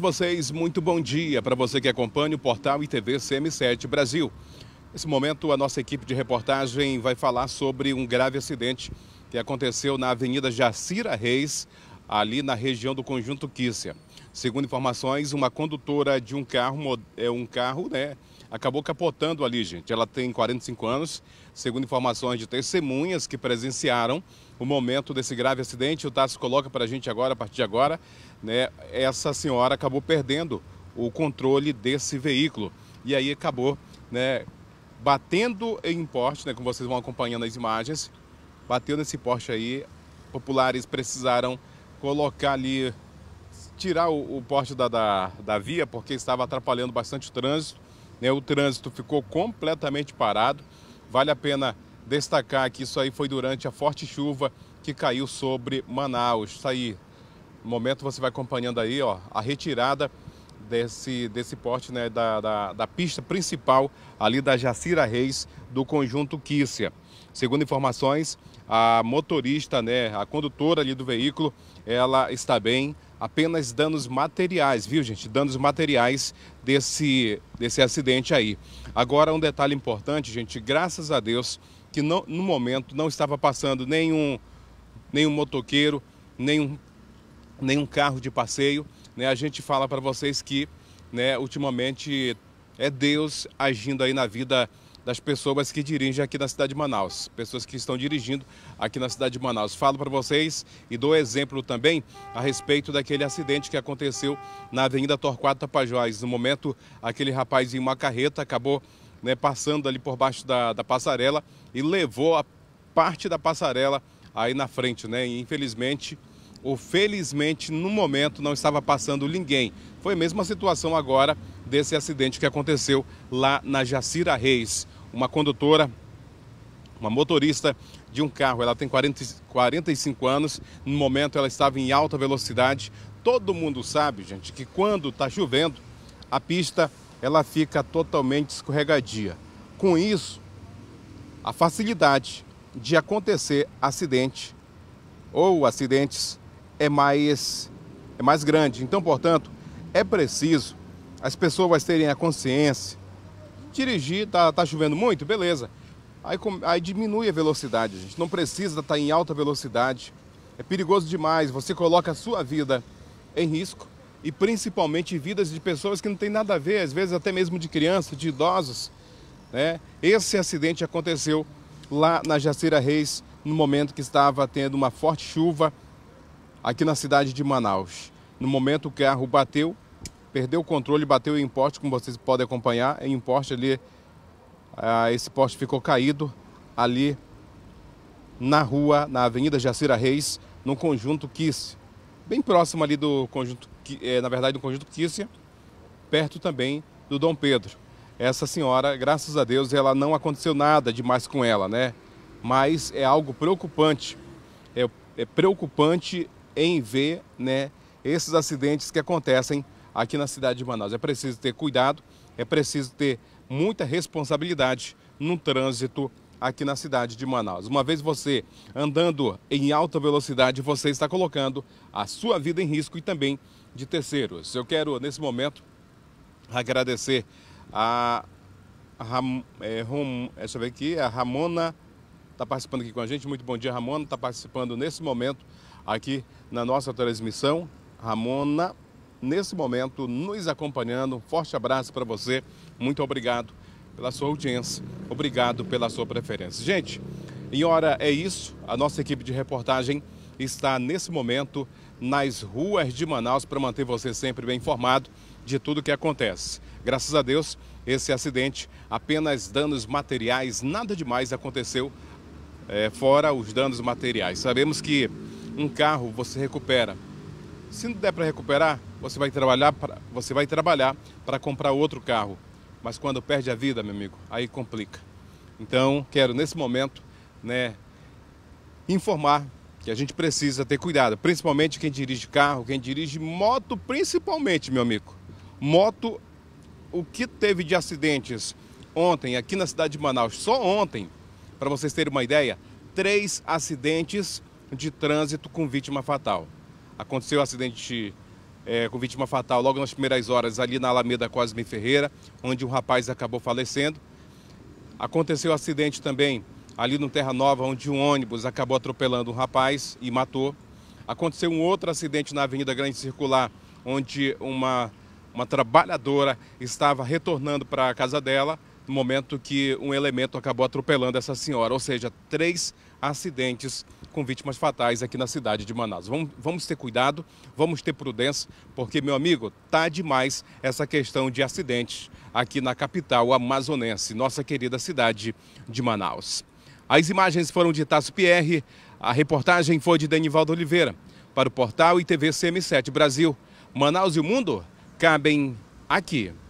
vocês, muito bom dia para você que acompanha o portal ITV CM7 Brasil. Nesse momento, a nossa equipe de reportagem vai falar sobre um grave acidente que aconteceu na Avenida Jacira Reis, ali na região do Conjunto Quícia. Segundo informações, uma condutora de um carro, é, um carro né, acabou capotando ali, gente. Ela tem 45 anos, segundo informações de testemunhas que presenciaram o momento desse grave acidente. O Tássio coloca para a gente agora, a partir de agora, né? Essa senhora acabou perdendo o controle desse veículo e aí acabou, né? Batendo em poste, né? Como vocês vão acompanhando as imagens, bateu nesse poste aí. Populares precisaram colocar ali tirar o, o poste da, da, da, via, porque estava atrapalhando bastante o trânsito né, o trânsito ficou completamente parado. Vale a pena destacar que isso aí foi durante a forte chuva que caiu sobre Manaus. Isso tá aí, no momento você vai acompanhando aí ó, a retirada desse, desse porte né, da, da, da, pista principal ali da Jacira Reis do conjunto Quícia. Segundo informações, a motorista, né, a condutora ali do veículo, ela está bem, apenas danos materiais, viu gente? Danos materiais desse, desse acidente aí. Agora um detalhe importante, gente, graças a Deus que não, no momento não estava passando nenhum, nenhum motoqueiro, nenhum, nenhum carro de passeio, né, a gente fala para vocês que, né, ultimamente é Deus agindo aí na vida das pessoas que dirigem aqui na cidade de Manaus, pessoas que estão dirigindo aqui na cidade de Manaus. Falo para vocês e dou exemplo também a respeito daquele acidente que aconteceu na Avenida Torquato Tapajós. No momento, aquele rapaz em uma carreta acabou né, passando ali por baixo da, da passarela e levou a parte da passarela aí na frente, né? E, infelizmente, ou felizmente no momento não estava passando ninguém. Foi a mesma situação agora desse acidente que aconteceu lá na Jacira Reis. Uma condutora, uma motorista de um carro, ela tem 40, 45 anos, no momento ela estava em alta velocidade. Todo mundo sabe, gente, que quando está chovendo, a pista ela fica totalmente escorregadia. Com isso, a facilidade de acontecer acidente ou acidentes é mais, é mais grande. Então, portanto, é preciso as pessoas terem a consciência. Dirigir, tá, tá chovendo muito? Beleza. Aí, aí diminui a velocidade, gente. Não precisa estar tá em alta velocidade. É perigoso demais. Você coloca a sua vida em risco e principalmente vidas de pessoas que não tem nada a ver, às vezes até mesmo de crianças, de idosos. Né? Esse acidente aconteceu lá na Jacira Reis, no momento que estava tendo uma forte chuva aqui na cidade de Manaus. No momento o carro bateu, perdeu o controle, bateu em poste, como vocês podem acompanhar, em poste ali, ah, esse poste ficou caído ali na rua, na Avenida Jacira Reis, no conjunto Kiss, bem próximo ali do conjunto, eh, na verdade, do conjunto Kiss, perto também do Dom Pedro. Essa senhora, graças a Deus, ela não aconteceu nada demais com ela, né? Mas é algo preocupante. É, é preocupante em ver né, esses acidentes que acontecem aqui na cidade de Manaus. É preciso ter cuidado, é preciso ter muita responsabilidade no trânsito aqui na cidade de Manaus. Uma vez você andando em alta velocidade, você está colocando a sua vida em risco e também de terceiros. Eu quero, nesse momento, agradecer a, Ram, é, Rom, deixa eu ver aqui, a Ramona está participando aqui com a gente. Muito bom dia, Ramona. Está participando nesse momento aqui na nossa transmissão. Ramona, nesse momento, nos acompanhando. forte abraço para você. Muito obrigado pela sua audiência. Obrigado pela sua preferência. Gente, em hora é isso. A nossa equipe de reportagem está nesse momento nas ruas de Manaus para manter você sempre bem informado de tudo que acontece. Graças a Deus, esse acidente, apenas danos materiais, nada demais aconteceu, é, fora os danos materiais. Sabemos que um carro você recupera. Se não der para recuperar, você vai trabalhar você vai trabalhar para comprar outro carro. Mas quando perde a vida, meu amigo, aí complica. Então, quero nesse momento, né, informar que a gente precisa ter cuidado, principalmente quem dirige carro, quem dirige moto, principalmente, meu amigo. Moto, o que teve de acidentes ontem aqui na cidade de Manaus, só ontem, para vocês terem uma ideia, três acidentes de trânsito com vítima fatal. Aconteceu o um acidente é, com vítima fatal logo nas primeiras horas ali na Alameda Cosme Ferreira, onde um rapaz acabou falecendo. Aconteceu o um acidente também ali no Terra Nova, onde um ônibus acabou atropelando um rapaz e matou. Aconteceu um outro acidente na Avenida Grande Circular, onde uma, uma trabalhadora estava retornando para a casa dela, no momento que um elemento acabou atropelando essa senhora. Ou seja, três acidentes com vítimas fatais aqui na cidade de Manaus. Vamos, vamos ter cuidado, vamos ter prudência, porque, meu amigo, tá demais essa questão de acidentes aqui na capital amazonense, nossa querida cidade de Manaus. As imagens foram de Tasso Pierre, a reportagem foi de Denivaldo Oliveira. Para o portal e TV CM7 Brasil, Manaus e o mundo cabem aqui.